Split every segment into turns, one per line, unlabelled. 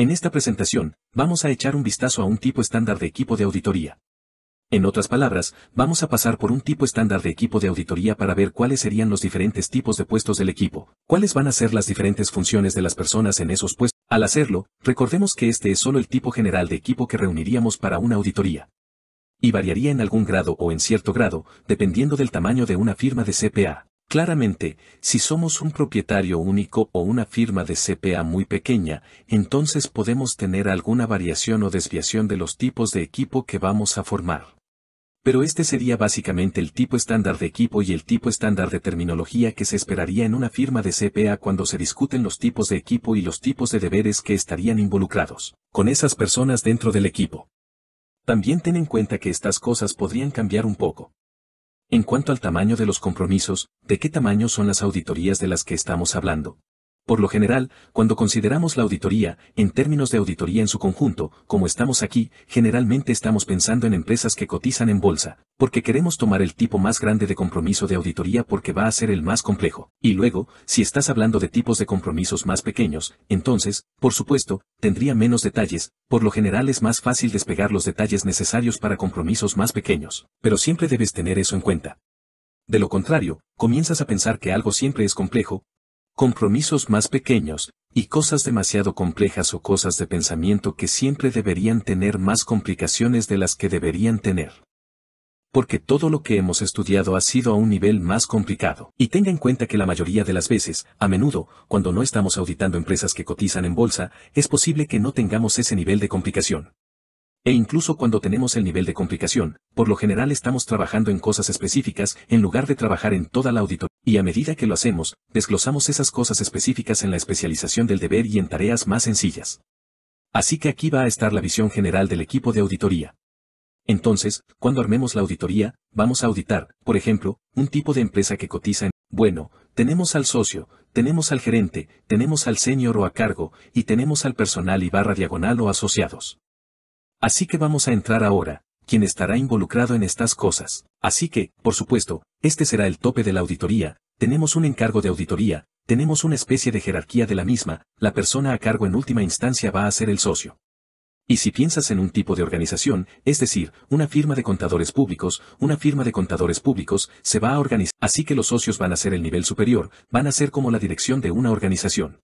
En esta presentación, vamos a echar un vistazo a un tipo estándar de equipo de auditoría. En otras palabras, vamos a pasar por un tipo estándar de equipo de auditoría para ver cuáles serían los diferentes tipos de puestos del equipo, cuáles van a ser las diferentes funciones de las personas en esos puestos. Al hacerlo, recordemos que este es solo el tipo general de equipo que reuniríamos para una auditoría. Y variaría en algún grado o en cierto grado, dependiendo del tamaño de una firma de CPA. Claramente, si somos un propietario único o una firma de CPA muy pequeña, entonces podemos tener alguna variación o desviación de los tipos de equipo que vamos a formar. Pero este sería básicamente el tipo estándar de equipo y el tipo estándar de terminología que se esperaría en una firma de CPA cuando se discuten los tipos de equipo y los tipos de deberes que estarían involucrados, con esas personas dentro del equipo. También ten en cuenta que estas cosas podrían cambiar un poco. En cuanto al tamaño de los compromisos, ¿de qué tamaño son las auditorías de las que estamos hablando? Por lo general, cuando consideramos la auditoría, en términos de auditoría en su conjunto, como estamos aquí, generalmente estamos pensando en empresas que cotizan en bolsa, porque queremos tomar el tipo más grande de compromiso de auditoría porque va a ser el más complejo. Y luego, si estás hablando de tipos de compromisos más pequeños, entonces, por supuesto, tendría menos detalles, por lo general es más fácil despegar los detalles necesarios para compromisos más pequeños, pero siempre debes tener eso en cuenta. De lo contrario, comienzas a pensar que algo siempre es complejo, compromisos más pequeños, y cosas demasiado complejas o cosas de pensamiento que siempre deberían tener más complicaciones de las que deberían tener. Porque todo lo que hemos estudiado ha sido a un nivel más complicado. Y tenga en cuenta que la mayoría de las veces, a menudo, cuando no estamos auditando empresas que cotizan en bolsa, es posible que no tengamos ese nivel de complicación. E incluso cuando tenemos el nivel de complicación, por lo general estamos trabajando en cosas específicas en lugar de trabajar en toda la auditoría. Y a medida que lo hacemos, desglosamos esas cosas específicas en la especialización del deber y en tareas más sencillas. Así que aquí va a estar la visión general del equipo de auditoría. Entonces, cuando armemos la auditoría, vamos a auditar, por ejemplo, un tipo de empresa que cotiza en... Bueno, tenemos al socio, tenemos al gerente, tenemos al senior o a cargo, y tenemos al personal y barra diagonal o asociados. Así que vamos a entrar ahora, quien estará involucrado en estas cosas. Así que, por supuesto, este será el tope de la auditoría, tenemos un encargo de auditoría, tenemos una especie de jerarquía de la misma, la persona a cargo en última instancia va a ser el socio. Y si piensas en un tipo de organización, es decir, una firma de contadores públicos, una firma de contadores públicos se va a organizar, así que los socios van a ser el nivel superior, van a ser como la dirección de una organización.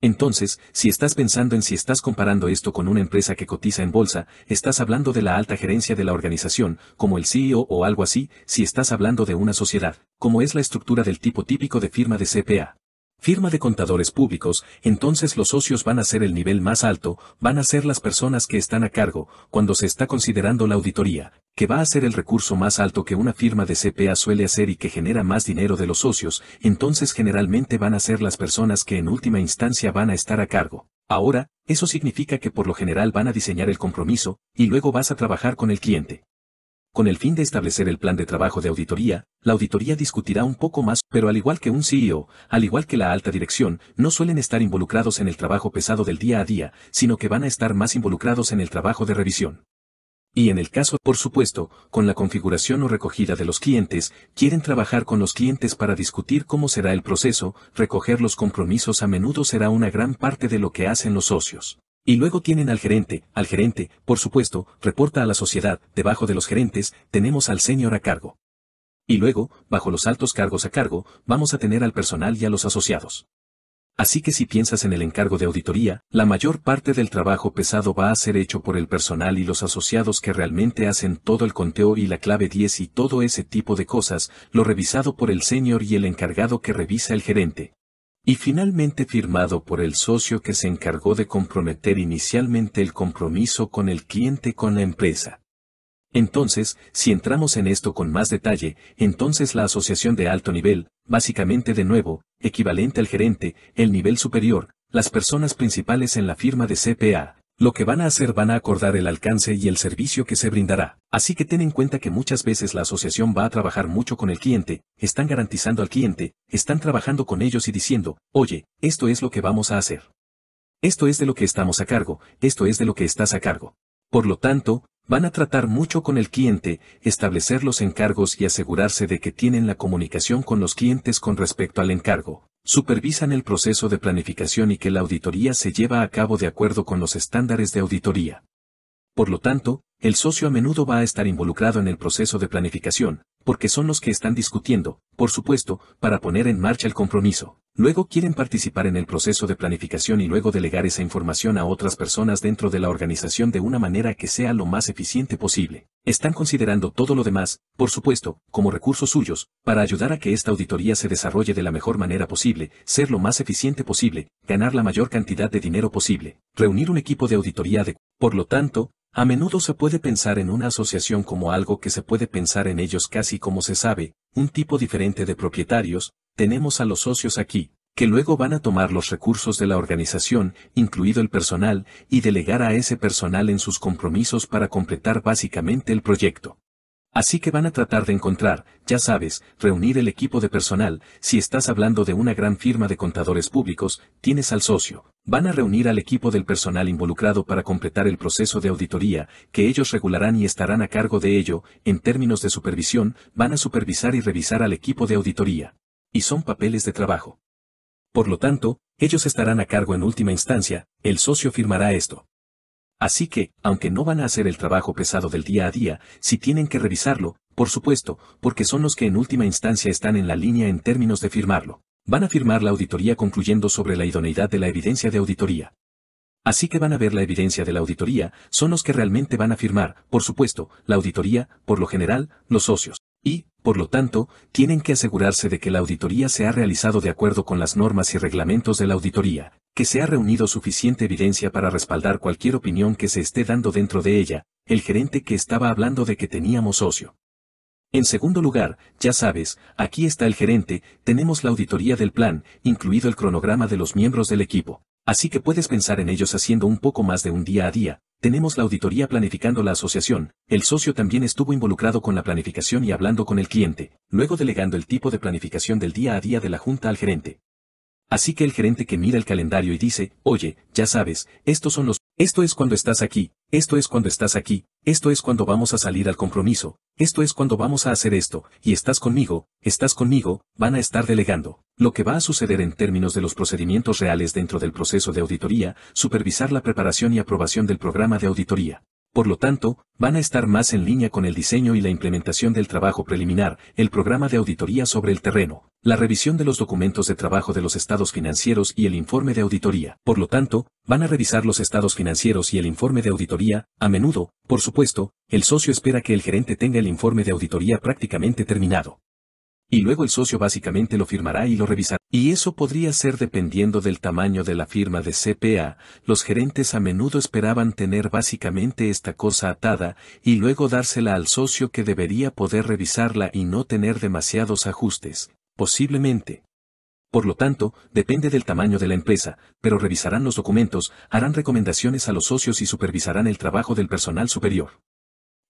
Entonces, si estás pensando en si estás comparando esto con una empresa que cotiza en bolsa, estás hablando de la alta gerencia de la organización, como el CEO o algo así, si estás hablando de una sociedad, como es la estructura del tipo típico de firma de CPA firma de contadores públicos, entonces los socios van a ser el nivel más alto, van a ser las personas que están a cargo, cuando se está considerando la auditoría, que va a ser el recurso más alto que una firma de CPA suele hacer y que genera más dinero de los socios, entonces generalmente van a ser las personas que en última instancia van a estar a cargo. Ahora, eso significa que por lo general van a diseñar el compromiso, y luego vas a trabajar con el cliente. Con el fin de establecer el plan de trabajo de auditoría, la auditoría discutirá un poco más, pero al igual que un CEO, al igual que la alta dirección, no suelen estar involucrados en el trabajo pesado del día a día, sino que van a estar más involucrados en el trabajo de revisión. Y en el caso, por supuesto, con la configuración o recogida de los clientes, quieren trabajar con los clientes para discutir cómo será el proceso, recoger los compromisos a menudo será una gran parte de lo que hacen los socios. Y luego tienen al gerente, al gerente, por supuesto, reporta a la sociedad, debajo de los gerentes, tenemos al señor a cargo. Y luego, bajo los altos cargos a cargo, vamos a tener al personal y a los asociados. Así que si piensas en el encargo de auditoría, la mayor parte del trabajo pesado va a ser hecho por el personal y los asociados que realmente hacen todo el conteo y la clave 10 y todo ese tipo de cosas, lo revisado por el señor y el encargado que revisa el gerente y finalmente firmado por el socio que se encargó de comprometer inicialmente el compromiso con el cliente con la empresa. Entonces, si entramos en esto con más detalle, entonces la asociación de alto nivel, básicamente de nuevo, equivalente al gerente, el nivel superior, las personas principales en la firma de CPA, lo que van a hacer van a acordar el alcance y el servicio que se brindará. Así que ten en cuenta que muchas veces la asociación va a trabajar mucho con el cliente, están garantizando al cliente, están trabajando con ellos y diciendo, oye, esto es lo que vamos a hacer. Esto es de lo que estamos a cargo, esto es de lo que estás a cargo. Por lo tanto, Van a tratar mucho con el cliente, establecer los encargos y asegurarse de que tienen la comunicación con los clientes con respecto al encargo. Supervisan el proceso de planificación y que la auditoría se lleva a cabo de acuerdo con los estándares de auditoría. Por lo tanto, el socio a menudo va a estar involucrado en el proceso de planificación, porque son los que están discutiendo, por supuesto, para poner en marcha el compromiso. Luego quieren participar en el proceso de planificación y luego delegar esa información a otras personas dentro de la organización de una manera que sea lo más eficiente posible. Están considerando todo lo demás, por supuesto, como recursos suyos, para ayudar a que esta auditoría se desarrolle de la mejor manera posible, ser lo más eficiente posible, ganar la mayor cantidad de dinero posible, reunir un equipo de auditoría de... Por lo tanto, a menudo se puede puede pensar en una asociación como algo que se puede pensar en ellos casi como se sabe, un tipo diferente de propietarios, tenemos a los socios aquí, que luego van a tomar los recursos de la organización, incluido el personal, y delegar a ese personal en sus compromisos para completar básicamente el proyecto. Así que van a tratar de encontrar, ya sabes, reunir el equipo de personal, si estás hablando de una gran firma de contadores públicos, tienes al socio. Van a reunir al equipo del personal involucrado para completar el proceso de auditoría, que ellos regularán y estarán a cargo de ello, en términos de supervisión, van a supervisar y revisar al equipo de auditoría. Y son papeles de trabajo. Por lo tanto, ellos estarán a cargo en última instancia, el socio firmará esto. Así que, aunque no van a hacer el trabajo pesado del día a día, si tienen que revisarlo, por supuesto, porque son los que en última instancia están en la línea en términos de firmarlo. Van a firmar la auditoría concluyendo sobre la idoneidad de la evidencia de auditoría. Así que van a ver la evidencia de la auditoría, son los que realmente van a firmar, por supuesto, la auditoría, por lo general, los socios. Y, por lo tanto, tienen que asegurarse de que la auditoría se ha realizado de acuerdo con las normas y reglamentos de la auditoría, que se ha reunido suficiente evidencia para respaldar cualquier opinión que se esté dando dentro de ella, el gerente que estaba hablando de que teníamos socio. En segundo lugar, ya sabes, aquí está el gerente, tenemos la auditoría del plan, incluido el cronograma de los miembros del equipo. Así que puedes pensar en ellos haciendo un poco más de un día a día. Tenemos la auditoría planificando la asociación, el socio también estuvo involucrado con la planificación y hablando con el cliente, luego delegando el tipo de planificación del día a día de la junta al gerente. Así que el gerente que mira el calendario y dice, oye, ya sabes, estos son los, esto es cuando estás aquí, esto es cuando estás aquí, esto es cuando vamos a salir al compromiso, esto es cuando vamos a hacer esto, y estás conmigo, estás conmigo, van a estar delegando. Lo que va a suceder en términos de los procedimientos reales dentro del proceso de auditoría, supervisar la preparación y aprobación del programa de auditoría por lo tanto, van a estar más en línea con el diseño y la implementación del trabajo preliminar, el programa de auditoría sobre el terreno, la revisión de los documentos de trabajo de los estados financieros y el informe de auditoría. Por lo tanto, van a revisar los estados financieros y el informe de auditoría, a menudo, por supuesto, el socio espera que el gerente tenga el informe de auditoría prácticamente terminado y luego el socio básicamente lo firmará y lo revisará. Y eso podría ser dependiendo del tamaño de la firma de CPA, los gerentes a menudo esperaban tener básicamente esta cosa atada y luego dársela al socio que debería poder revisarla y no tener demasiados ajustes, posiblemente. Por lo tanto, depende del tamaño de la empresa, pero revisarán los documentos, harán recomendaciones a los socios y supervisarán el trabajo del personal superior.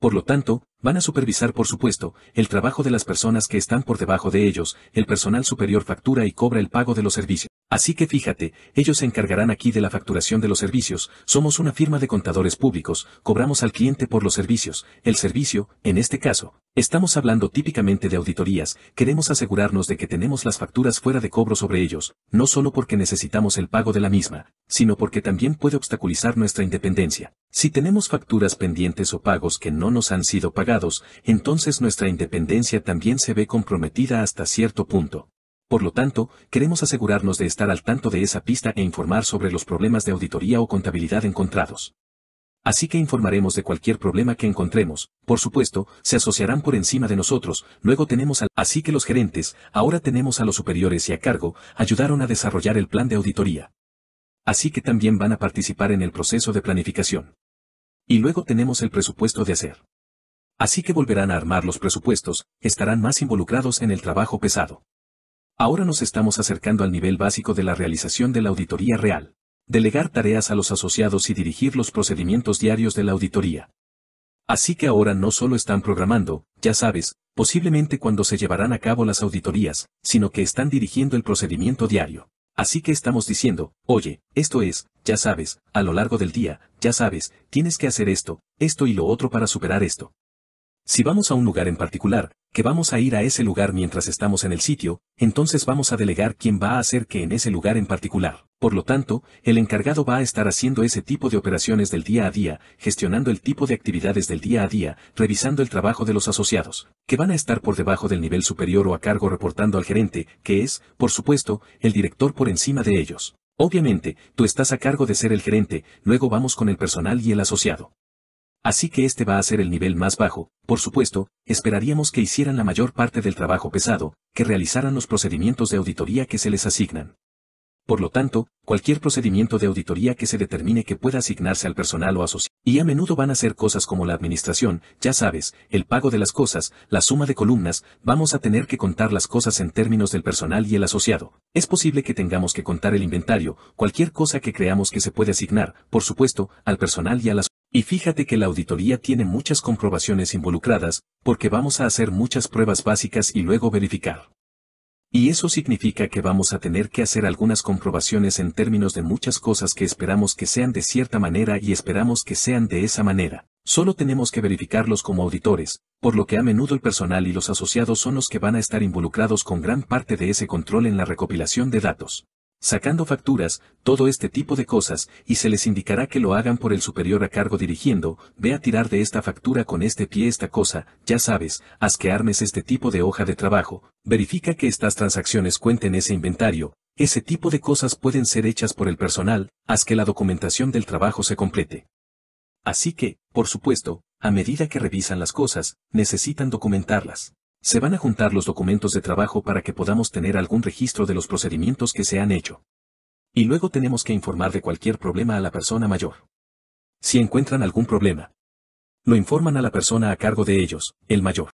Por lo tanto, van a supervisar por supuesto, el trabajo de las personas que están por debajo de ellos, el personal superior factura y cobra el pago de los servicios. Así que fíjate, ellos se encargarán aquí de la facturación de los servicios, somos una firma de contadores públicos, cobramos al cliente por los servicios, el servicio, en este caso, estamos hablando típicamente de auditorías, queremos asegurarnos de que tenemos las facturas fuera de cobro sobre ellos, no solo porque necesitamos el pago de la misma, sino porque también puede obstaculizar nuestra independencia. Si tenemos facturas pendientes o pagos que no nos han sido pagados, entonces nuestra independencia también se ve comprometida hasta cierto punto. Por lo tanto, queremos asegurarnos de estar al tanto de esa pista e informar sobre los problemas de auditoría o contabilidad encontrados. Así que informaremos de cualquier problema que encontremos, por supuesto, se asociarán por encima de nosotros, luego tenemos al... Así que los gerentes, ahora tenemos a los superiores y a cargo, ayudaron a desarrollar el plan de auditoría. Así que también van a participar en el proceso de planificación. Y luego tenemos el presupuesto de hacer. Así que volverán a armar los presupuestos, estarán más involucrados en el trabajo pesado. Ahora nos estamos acercando al nivel básico de la realización de la auditoría real. Delegar tareas a los asociados y dirigir los procedimientos diarios de la auditoría. Así que ahora no solo están programando, ya sabes, posiblemente cuando se llevarán a cabo las auditorías, sino que están dirigiendo el procedimiento diario. Así que estamos diciendo, oye, esto es, ya sabes, a lo largo del día, ya sabes, tienes que hacer esto, esto y lo otro para superar esto. Si vamos a un lugar en particular, que vamos a ir a ese lugar mientras estamos en el sitio, entonces vamos a delegar quién va a hacer que en ese lugar en particular. Por lo tanto, el encargado va a estar haciendo ese tipo de operaciones del día a día, gestionando el tipo de actividades del día a día, revisando el trabajo de los asociados, que van a estar por debajo del nivel superior o a cargo reportando al gerente, que es, por supuesto, el director por encima de ellos. Obviamente, tú estás a cargo de ser el gerente, luego vamos con el personal y el asociado. Así que este va a ser el nivel más bajo, por supuesto, esperaríamos que hicieran la mayor parte del trabajo pesado, que realizaran los procedimientos de auditoría que se les asignan. Por lo tanto, cualquier procedimiento de auditoría que se determine que pueda asignarse al personal o asociado, y a menudo van a ser cosas como la administración, ya sabes, el pago de las cosas, la suma de columnas, vamos a tener que contar las cosas en términos del personal y el asociado. Es posible que tengamos que contar el inventario, cualquier cosa que creamos que se puede asignar, por supuesto, al personal y a las y fíjate que la auditoría tiene muchas comprobaciones involucradas, porque vamos a hacer muchas pruebas básicas y luego verificar. Y eso significa que vamos a tener que hacer algunas comprobaciones en términos de muchas cosas que esperamos que sean de cierta manera y esperamos que sean de esa manera. Solo tenemos que verificarlos como auditores, por lo que a menudo el personal y los asociados son los que van a estar involucrados con gran parte de ese control en la recopilación de datos sacando facturas, todo este tipo de cosas, y se les indicará que lo hagan por el superior a cargo dirigiendo, ve a tirar de esta factura con este pie esta cosa, ya sabes, haz que armes este tipo de hoja de trabajo, verifica que estas transacciones cuenten ese inventario, ese tipo de cosas pueden ser hechas por el personal, haz que la documentación del trabajo se complete. Así que, por supuesto, a medida que revisan las cosas, necesitan documentarlas. Se van a juntar los documentos de trabajo para que podamos tener algún registro de los procedimientos que se han hecho. Y luego tenemos que informar de cualquier problema a la persona mayor. Si encuentran algún problema, lo informan a la persona a cargo de ellos, el mayor.